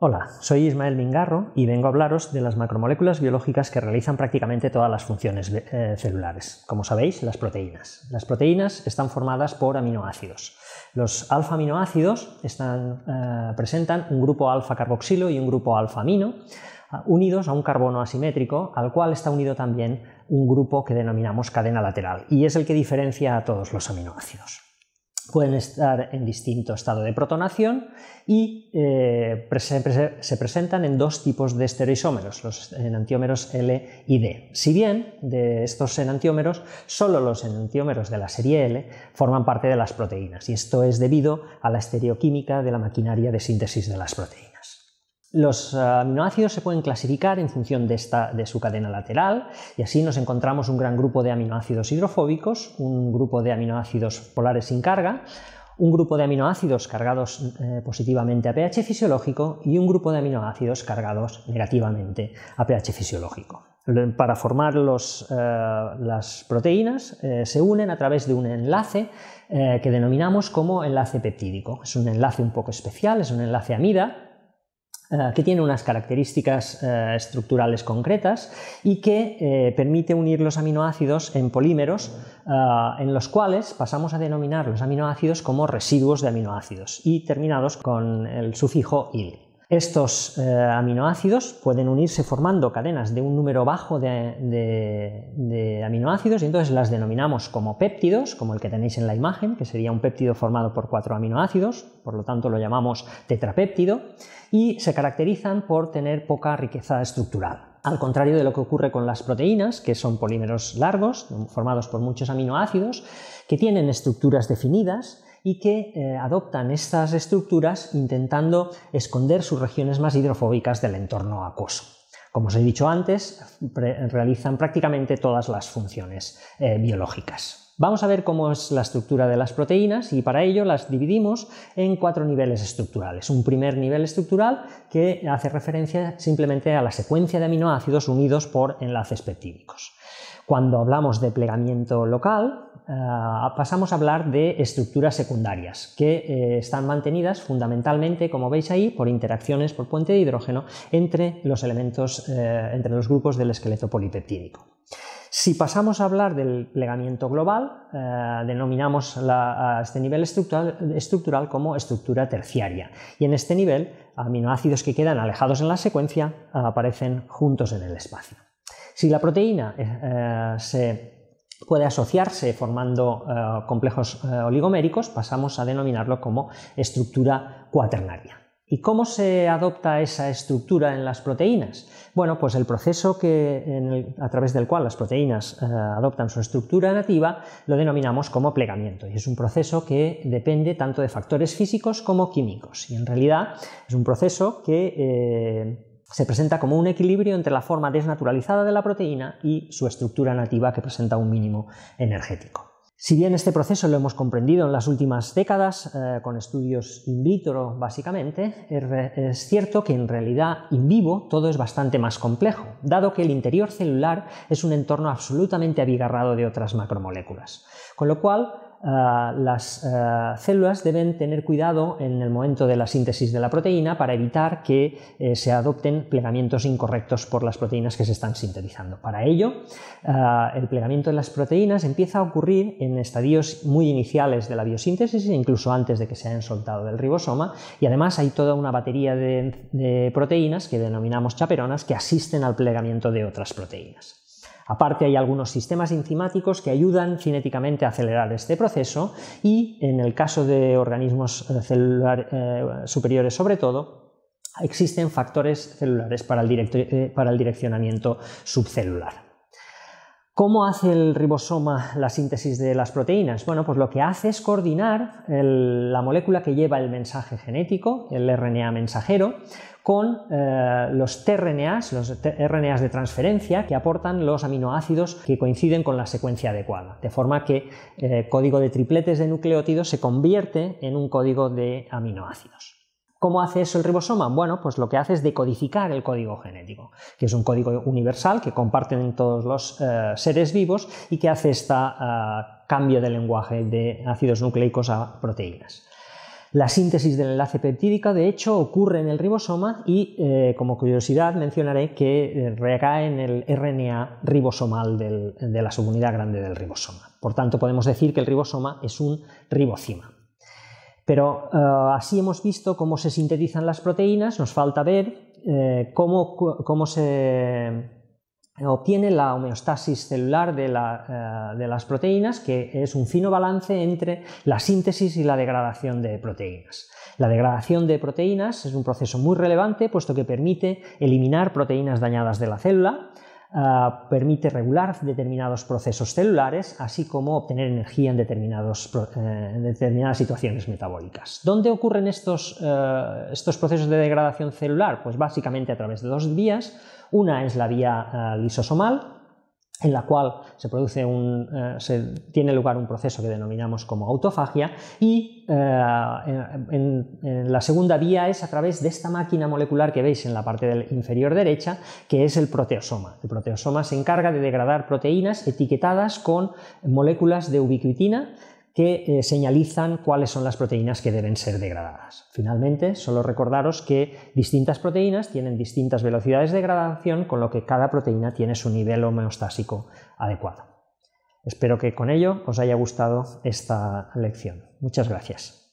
Hola, soy Ismael Mingarro y vengo a hablaros de las macromoléculas biológicas que realizan prácticamente todas las funciones eh, celulares. Como sabéis, las proteínas. Las proteínas están formadas por aminoácidos. Los alfa aminoácidos eh, presentan un grupo alfa carboxilo y un grupo alfa amino ah, unidos a un carbono asimétrico al cual está unido también un grupo que denominamos cadena lateral y es el que diferencia a todos los aminoácidos pueden estar en distinto estado de protonación y eh, se, se, presentan en dos tipos de estereoisómeros, los enantiómeros L y D. Si bien de estos enantiómeros, solo los enantiómeros de la serie L forman parte de las proteínas, y esto es debido a la estereoquímica de la maquinaria de síntesis de las proteínas. Los eh, aminoácidos se pueden clasificar en función de, su cadena lateral y así nos encontramos un gran grupo de aminoácidos hidrofóbicos, un grupo de aminoácidos polares sin carga, un grupo de aminoácidos cargados eh, positivamente a pH fisiológico y un grupo de aminoácidos cargados negativamente a pH fisiológico. Para formar eh, las proteínas se unen a través de un enlace que denominamos como enlace peptídico. Es un enlace un poco especial, es un enlace amida eh, que tiene unas características eh, estructurales concretas y que eh, permite unir los aminoácidos en polímeros en los cuales pasamos a denominar los aminoácidos como residuos de aminoácidos y terminados con el sufijo il. Estos eh, aminoácidos pueden unirse formando cadenas de un número bajo de, de, aminoácidos y entonces las denominamos como péptidos, como el que tenéis en la imagen, que sería un péptido formado por cuatro aminoácidos, por lo tanto lo llamamos tetrapéptido, y se caracterizan por tener poca riqueza estructural al contrario de lo que ocurre con las proteínas, que son polímeros largos, formados por muchos aminoácidos, que tienen estructuras definidas y que eh, adoptan estas estructuras intentando esconder sus regiones más hidrofóbicas del entorno acuoso. Como os he dicho antes, realizan prácticamente todas las funciones eh, biológicas. Vamos a ver cómo es la estructura de las proteínas y para ello las dividimos en cuatro niveles estructurales. Un primer nivel estructural que hace referencia simplemente a la secuencia de aminoácidos unidos por enlaces peptídicos. Cuando hablamos de plegamiento local, Ah, pasamos a hablar de estructuras secundarias, que eh, están mantenidas fundamentalmente, como veis ahí, por interacciones por puente de hidrógeno entre los elementos, eh, entre los grupos del esqueleto polipeptídico. Si pasamos a hablar del plegamiento global, eh, denominamos a este nivel estructural, estructural como estructura terciaria. Y en este nivel, aminoácidos que quedan alejados en la secuencia aparecen juntos en el espacio. Si la proteína se puede asociarse formando eh, complejos eh, oligoméricos, pasamos a denominarlo como estructura cuaternaria. ¿Y cómo se adopta esa estructura en las proteínas? Bueno, pues el proceso que, a través del cual las proteínas eh, adoptan su estructura nativa lo denominamos como plegamiento y es un proceso que depende tanto de factores físicos como químicos y en realidad es un proceso que se presenta como un equilibrio entre la forma desnaturalizada de la proteína y su estructura nativa que presenta un mínimo energético. Si bien este proceso lo hemos comprendido en las últimas décadas eh, con estudios in vitro básicamente, es cierto que en realidad in vivo todo es bastante más complejo, dado que el interior celular es un entorno absolutamente abigarrado de otras macromoléculas, con lo cual eh, las eh, células deben tener cuidado en el momento de la síntesis de la proteína para evitar que eh, se adopten plegamientos incorrectos por las proteínas que se están sintetizando. Para ello, el plegamiento de las proteínas empieza a ocurrir en estadios muy iniciales de la biosíntesis e incluso antes de que se hayan soltado del ribosoma y además hay toda una batería de proteínas que denominamos chaperonas que asisten al plegamiento de otras proteínas. Aparte hay algunos sistemas enzimáticos que ayudan cinéticamente a acelerar este proceso y en el caso de organismos eh, eh, superiores sobre todo, existen factores celulares para el eh, direccionamiento subcelular. ¿Cómo hace el ribosoma la síntesis de las proteínas? Bueno, pues lo que hace es coordinar la molécula que lleva el mensaje genético, el RNA mensajero, con eh, los tRNAs, los RNAs de transferencia, que aportan los aminoácidos que coinciden con la secuencia adecuada. De forma que el eh, código de tripletes de nucleótidos se convierte en un código de aminoácidos. ¿Cómo hace eso el ribosoma? Bueno, pues lo que hace es decodificar el código genético, que es un código universal que comparten todos los eh, seres vivos y que hace este cambio de lenguaje de ácidos nucleicos a proteínas. La síntesis del enlace peptídico, de hecho, ocurre en el ribosoma y, eh, como curiosidad, mencionaré que recae en el RNA ribosomal de la subunidad grande del ribosoma. Por tanto, podemos decir que el ribosoma es un ribocima. Pero eh, así hemos visto cómo se sintetizan las proteínas, nos falta ver eh, cómo, se eh, obtiene la homeostasis celular de las proteínas, que es un fino balance entre la síntesis y la degradación de proteínas. La degradación de proteínas es un proceso muy relevante, puesto que permite eliminar proteínas dañadas de la célula, Ah, permite regular determinados procesos celulares, así como obtener energía en, eh, determinadas situaciones metabólicas. ¿Dónde ocurren eh, estos, procesos de degradación celular? Pues básicamente a través de dos vías. Una es la vía ah, lisosomal, en la cual se, produce un, eh, se tiene lugar un proceso que denominamos como autofagia y eh, en, la segunda vía es a través de esta máquina molecular que veis en la parte inferior derecha, que es el proteosoma. El proteosoma se encarga de degradar proteínas etiquetadas con moléculas de ubiquitina que eh, señalizan cuáles son las proteínas que deben ser degradadas. Finalmente, solo recordaros que distintas proteínas tienen distintas velocidades de degradación, con lo que cada proteína tiene su nivel homeostásico adecuado. Espero que con ello os haya gustado esta lección. Muchas gracias.